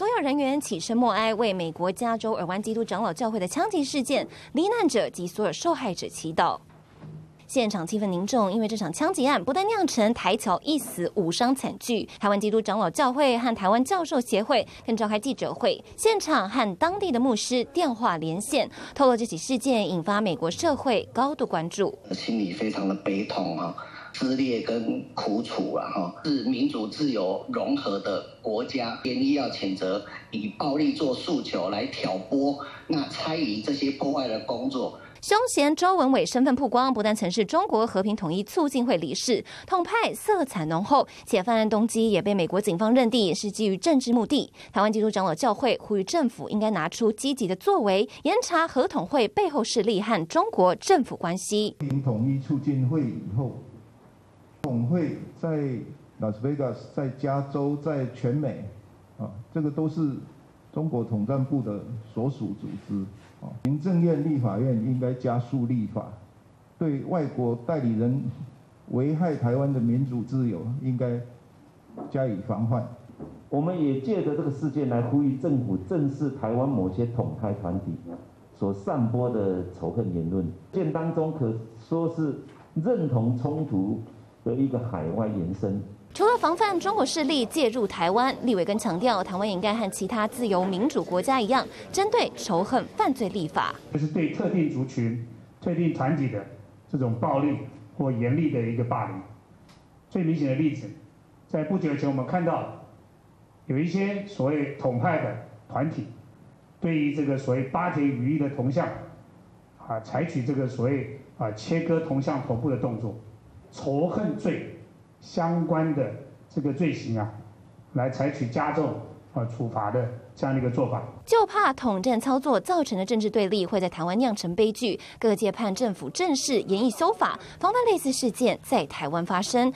所有人员起身默哀，为美国加州尔湾基督长老教会的枪击事件罹难者及所有受害者祈祷。现场气氛凝重，因为这场枪击案不但酿成台桥一死五伤惨剧，台湾基督长老教会和台湾教授协会更召开记者会，现场和当地的牧师电话连线，透露这起事件引发美国社会高度关注，心里非常的悲痛啊。撕裂跟苦楚啊，哈，是民主自由融合的国家，一要谴责以暴力做诉求来挑拨，那猜疑这些破坏的工作。凶嫌周文伟身份曝光，不但曾是中国和平统一促进会理事，统派色彩浓厚，且犯案动机也被美国警方认定是基于政治目的。台湾基督长老教会呼吁政府应该拿出积极的作为，严查合统会背后势力和中国政府关系。和平统一促进会以后。总会在拉斯维加斯，在加州，在全美，啊，这个都是中国统战部的所属组织。啊，行政院立法院应该加速立法，对外国代理人危害台湾的民主自由，应该加以防范。我们也借着这个事件来呼吁政府正视台湾某些统派团体所散播的仇恨言论。件当中可说是认同冲突。的一个海外延伸。除了防范中国势力介入台湾，立委根强调，台湾应该和其他自由民主国家一样，针对仇恨犯罪立法。这是对特定族群、特定团体的这种暴力或严厉的一个霸凌。最明显的例子，在不久前我们看到，有一些所谓统派的团体，对于这个所谓巴结羽翼的铜像，啊，采取这个所谓啊切割铜像头部的动作。仇恨罪相关的这个罪行啊，来采取加重啊处罚的这样的一个做法。就怕统战操作造成的政治对立会在台湾酿成悲剧，各界盼政府正式严以修法，防范类似事件在台湾发生。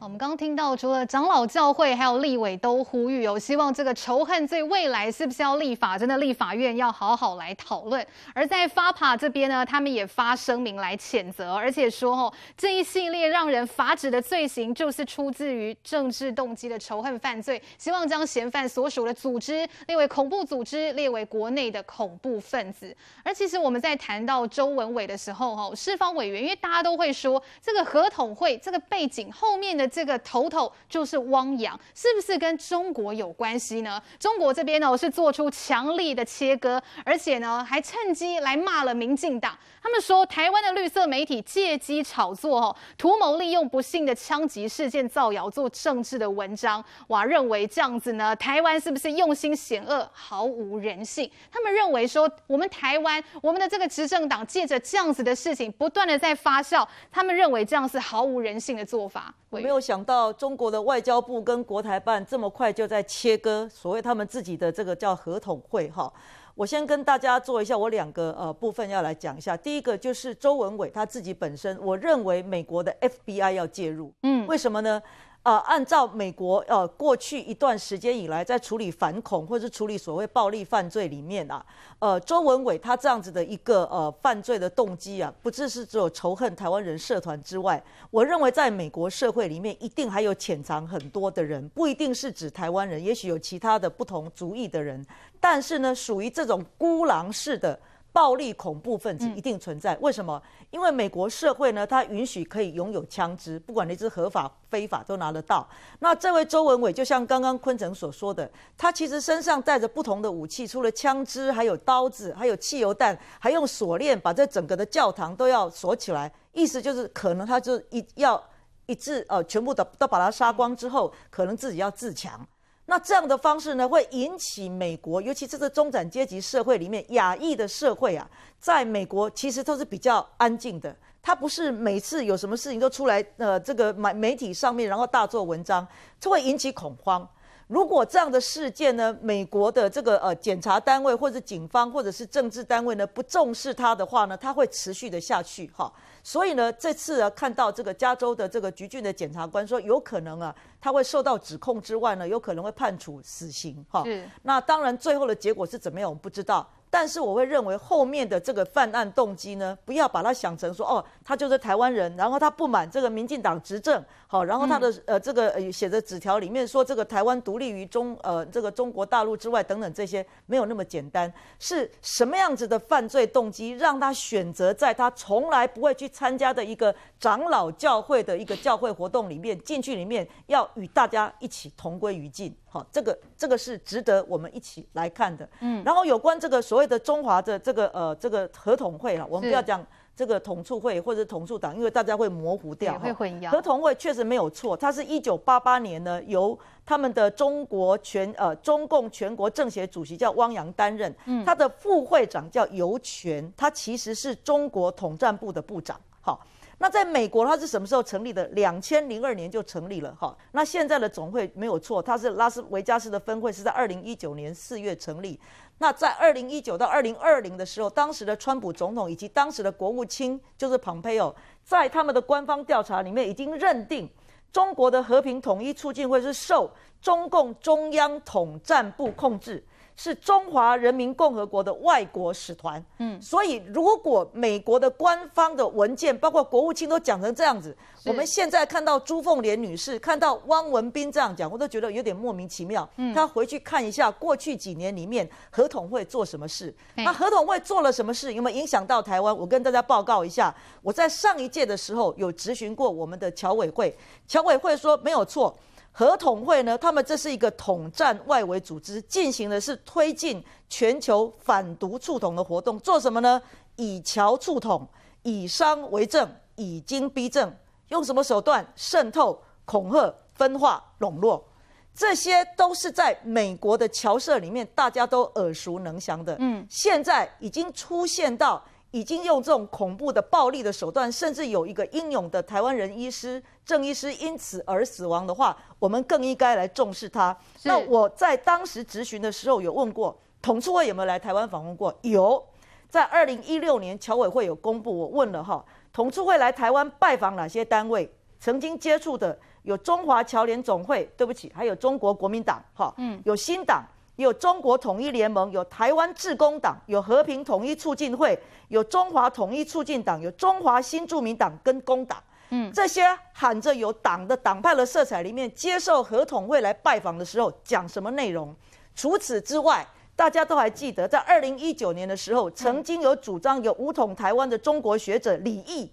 我们刚刚听到，除了长老教会，还有立委都呼吁哦，希望这个仇恨罪未来是不是要立法？真的立法院要好好来讨论。而在 FAPA 这边呢，他们也发声明来谴责，而且说哦，这一系列让人发指的罪行，就是出自于政治动机的仇恨犯罪，希望将嫌犯所属的组织列为恐怖组织，列为国内的恐怖分子。而其实我们在谈到周文伟的时候，哦，释方委员，因为大家都会说这个合统会这个背景后面的。这个头头就是汪洋，是不是跟中国有关系呢？中国这边呢是做出强力的切割，而且呢还趁机来骂了民进党。他们说台湾的绿色媒体借机炒作，吼图谋利用不幸的枪击事件造谣做政治的文章。哇，认为这样子呢，台湾是不是用心险恶、毫无人性？他们认为说，我们台湾我们的这个执政党借着这样子的事情不断的在发酵，他们认为这样是毫无人性的做法。没有。想到中国的外交部跟国台办这么快就在切割，所谓他们自己的这个叫“合同会”哈。我先跟大家做一下我两个呃部分要来讲一下，第一个就是周文伟他自己本身，我认为美国的 FBI 要介入，嗯，为什么呢？呃，按照美国呃过去一段时间以来在处理反恐或者是处理所谓暴力犯罪里面啊，呃，周文伟他这样子的一个呃犯罪的动机啊，不只是只有仇恨台湾人社团之外，我认为在美国社会里面一定还有潜藏很多的人，不一定是指台湾人，也许有其他的不同族裔的人，但是呢，属于这种孤狼式的。暴力恐怖分子一定存在？为什么？因为美国社会呢，它允许可以拥有枪支，不管你是合法非法都拿得到。那这位周文伟就像刚刚昆城所说的，他其实身上带着不同的武器，除了枪支，还有刀子，还有汽油弹，还用锁链把这整个的教堂都要锁起来。意思就是，可能他就一要一致呃，全部的都把他杀光之后，可能自己要自强。那这样的方式呢，会引起美国，尤其这个中产阶级社会里面，亚裔的社会啊，在美国其实都是比较安静的，他不是每次有什么事情都出来，呃，这个媒媒体上面然后大做文章，这会引起恐慌。如果这样的事件呢，美国的这个呃检查单位或者警方或者是政治单位呢不重视它的话呢，它会持续的下去哈。所以呢，这次啊看到这个加州的这个橘郡的检察官说，有可能啊他会受到指控之外呢，有可能会判处死刑哈。那当然最后的结果是怎么样，我们不知道。但是我会认为后面的这个犯案动机呢，不要把它想成说哦，他就是台湾人，然后他不满这个民进党执政，好，然后他的呃这个呃写的纸条里面说这个台湾独立于中呃这个中国大陆之外等等这些没有那么简单，是什么样子的犯罪动机让他选择在他从来不会去参加的一个长老教会的一个教会活动里面进去里面要与大家一起同归于尽？好，这个这个是值得我们一起来看的。嗯，然后有关这个所。所谓的中华的这个呃这个合同会啊，我们不要讲这个统促会或者统促党，因为大家会模糊掉。会混淆。合同会确实没有错，它是一九八八年呢，由他们的中国全呃中共全国政协主席叫汪洋担任，他的副会长叫尤权，他其实是中国统战部的部长。好。那在美国，它是什么时候成立的？两千零二年就成立了哈。那现在的总会没有错，它是拉斯维加斯的分会，是在二零一九年四月成立。那在二零一九到二零二零的时候，当时的川普总统以及当时的国务卿就是蓬佩奥，在他们的官方调查里面已经认定，中国的和平统一促进会是受。中共中央统战部控制是中华人民共和国的外国使团，嗯，所以如果美国的官方的文件，包括国务卿都讲成这样子，我们现在看到朱凤莲女士，看到汪文斌这样讲，我都觉得有点莫名其妙。嗯，他回去看一下过去几年里面，合统会做什么事？那合统会做了什么事？有没有影响到台湾？我跟大家报告一下，我在上一届的时候有咨询过我们的侨委会，侨委会说没有错。合统会呢？他们这是一个统战外围组织，进行的是推进全球反毒促统的活动。做什么呢？以侨促统，以商为政，以经逼政。用什么手段？渗透、恐吓、分化、笼络，这些都是在美国的侨社里面大家都耳熟能详的。嗯，现在已经出现到。已经用这种恐怖的、暴力的手段，甚至有一个英勇的台湾人医师郑医师因此而死亡的话，我们更应该来重视他。那我在当时质询的时候，有问过统促会有没有来台湾访问过？有，在二零一六年侨委会有公布，我问了哈，统促会来台湾拜访哪些单位？曾经接触的有中华侨联总会，对不起，还有中国国民党哈，嗯，有新党。有中国统一联盟，有台湾致公党，有和平统一促进会，有中华统一促进党，有中华新住民党跟工党，嗯，这些喊着有党的党派的色彩里面，接受合统会来拜访的时候讲什么内容？除此之外，大家都还记得，在二零一九年的时候，曾经有主张有武统台湾的中国学者李毅。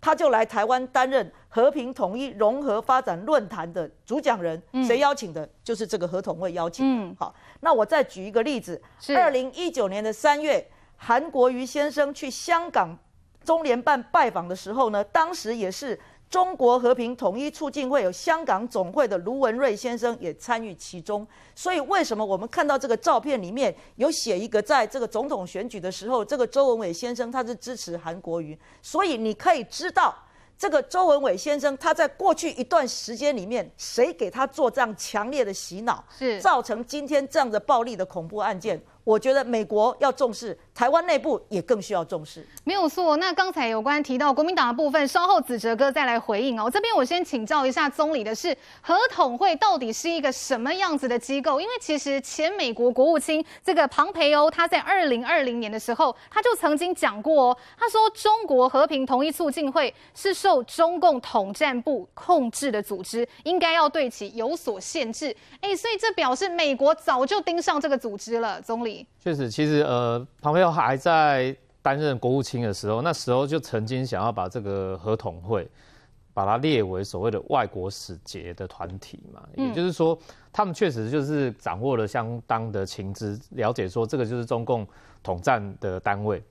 他就来台湾担任和平统一融合发展论坛的主讲人，谁邀请的？就是这个合同会邀请好，那我再举一个例子，二零一九年的三月，韩国瑜先生去香港中联办拜访的时候呢，当时也是。中国和平统一促进会有香港总会的卢文瑞先生也参与其中，所以为什么我们看到这个照片里面有写一个在这个总统选举的时候，这个周文伟先生他是支持韩国瑜，所以你可以知道这个周文伟先生他在过去一段时间里面谁给他做这样强烈的洗脑，是造成今天这样的暴力的恐怖案件。我觉得美国要重视，台湾内部也更需要重视。没有错，那刚才有关提到国民党的部分，稍后子哲哥再来回应哦。这边我先请教一下总理的是，合统会到底是一个什么样子的机构？因为其实前美国国务卿这个庞培欧他在二零二零年的时候，他就曾经讲过哦，他说中国和平统一促进会是受中共统战部控制的组织，应该要对其有所限制。哎，所以这表示美国早就盯上这个组织了，总理。确实，其实呃，唐飞还在担任国务卿的时候，那时候就曾经想要把这个合同会把它列为所谓的外国使节的团体嘛，也就是说，他们确实就是掌握了相当的情资，了解说这个就是中共统战的单位。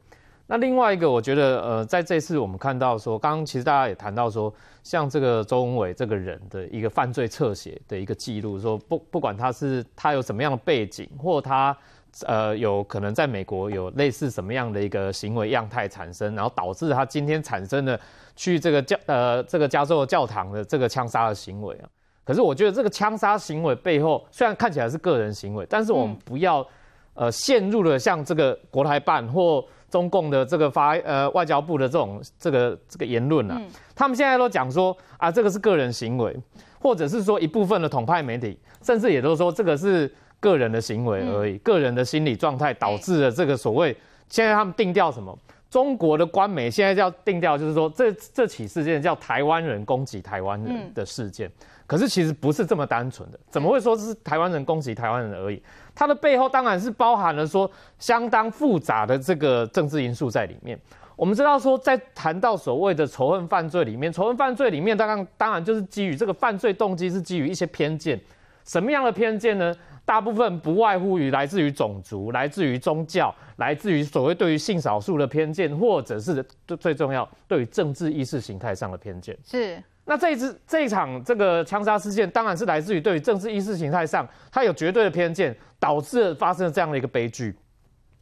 那另外一个，我觉得呃，在这次我们看到说，刚刚其实大家也谈到说，像这个周文伟这个人的一个犯罪侧写的一个记录，说不不管他是他有什么样的背景，或他。呃，有可能在美国有类似什么样的一个行为样态产生，然后导致他今天产生的去这个教呃这个加州教堂的这个枪杀的行为啊。可是我觉得这个枪杀行为背后，虽然看起来是个人行为，但是我们不要呃陷入了像这个国台办或中共的这个发呃外交部的这种这个这个言论啊。他们现在都讲说啊，这个是个人行为，或者是说一部分的统派媒体，甚至也都说这个是。个人的行为而已，个人的心理状态导致了这个所谓现在他们定调什么？中国的官媒现在要定调，就是说这这起事件叫台湾人攻击台湾人的事件，可是其实不是这么单纯的，怎么会说是台湾人攻击台湾人而已？它的背后当然是包含了说相当复杂的这个政治因素在里面。我们知道说，在谈到所谓的仇恨犯罪里面，仇恨犯罪里面当然当然就是基于这个犯罪动机是基于一些偏见，什么样的偏见呢？大部分不外乎于来自于种族、来自于宗教、来自于所谓对于性少数的偏见，或者是最最重要对于政治意识形态上的偏见。是，那这一次这一场这个枪杀事件，当然是来自于对于政治意识形态上，它有绝对的偏见，导致发生了这样的一个悲剧。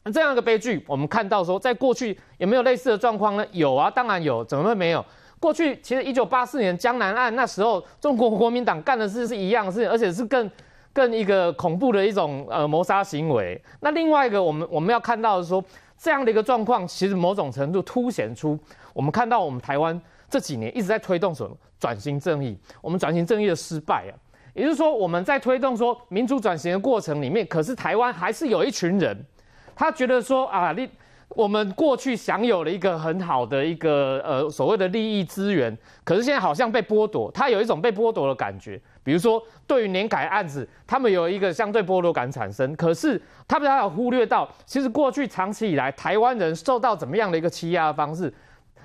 那这样一个悲剧，我们看到说，在过去有没有类似的状况呢？有啊，当然有，怎么会没有？过去其实一九八四年江南岸那时候，中国国民党干的事是一样的事情，而且是更。更一个恐怖的一种呃谋杀行为。那另外一个，我们我们要看到的是说，这样的一个状况，其实某种程度凸显出我们看到我们台湾这几年一直在推动什么转型正义，我们转型正义的失败啊。也就是说，我们在推动说民主转型的过程里面，可是台湾还是有一群人，他觉得说啊，你。我们过去享有了一个很好的一个呃所谓的利益资源，可是现在好像被剥夺，它有一种被剥夺的感觉。比如说对于年改案子，他们有一个相对剥夺感产生。可是他们还有忽略到，其实过去长期以来台湾人受到怎么样的一个欺压方式，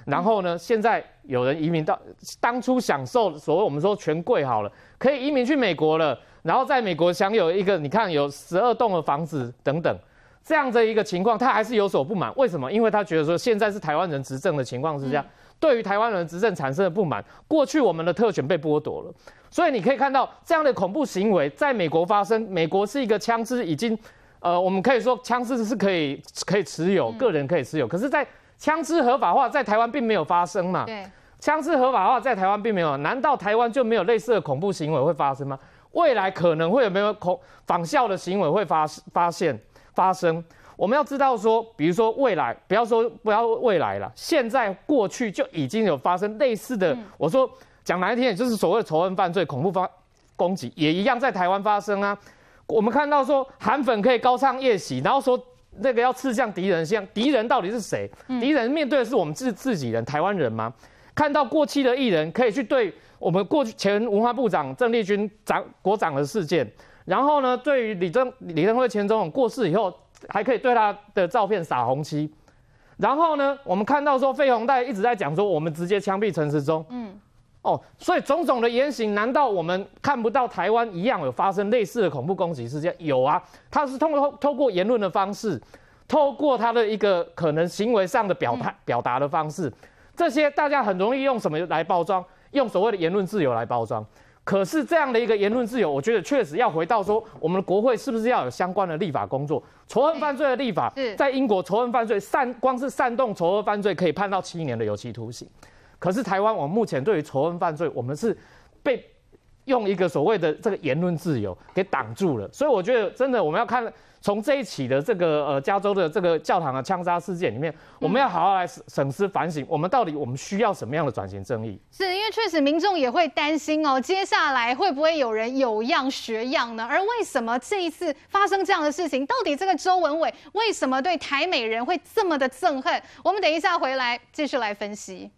然后呢，现在有人移民到当初享受所谓我们说权贵好了，可以移民去美国了，然后在美国享有一个你看有十二栋的房子等等。这样的一个情况，他还是有所不满。为什么？因为他觉得说现在是台湾人执政的情况之下，对于台湾人执政产生的不满，过去我们的特权被剥夺了。所以你可以看到这样的恐怖行为在美国发生。美国是一个枪支已经，呃，我们可以说枪支是可以可以持有，个人可以持有。可是，在枪支合法化在台湾并没有发生嘛？对，枪支合法化在台湾并没有。难道台湾就没有类似的恐怖行为会发生吗？未来可能会有没有恐仿效的行为会发发现？发生，我们要知道说，比如说未来，不要说不要未来了，现在过去就已经有发生类似的。我说讲难听，也就是所谓的仇恨犯罪、恐怖发攻击，也一样在台湾发生啊。我们看到说，韩粉可以高唱夜袭，然后说那个要刺向敌人，像敌人到底是谁？敌人面对的是我们自自己人，台湾人吗？看到过去的艺人可以去对我们过去前文化部长郑丽君长国长的事件。然后呢，对于李政、李登辉前总统过世以后，还可以对他的照片撒红漆。然后呢，我们看到说费鸿泰一直在讲说，我们直接枪毙陈时中。嗯，哦，所以种种的言行，难道我们看不到台湾一样有发生类似的恐怖攻击事件？有啊，他是通过透过言论的方式，透过他的一个可能行为上的表态表达的方式，这些大家很容易用什么来包装？用所谓的言论自由来包装。可是这样的一个言论自由，我觉得确实要回到说，我们的国会是不是要有相关的立法工作？仇恨犯罪的立法，在英国仇恨犯罪煽光是煽动仇恨犯罪可以判到七年的有期徒刑，可是台湾我们目前对于仇恨犯罪，我们是被用一个所谓的这个言论自由给挡住了，所以我觉得真的我们要看。从这一起的这个呃加州的这个教堂的枪杀事件里面，我们要好好来省思反省，我们到底我们需要什么样的转型正义？是因为确实民众也会担心哦，接下来会不会有人有样学样呢？而为什么这一次发生这样的事情？到底这个周文伟为什么对台美人会这么的憎恨？我们等一下回来继续来分析。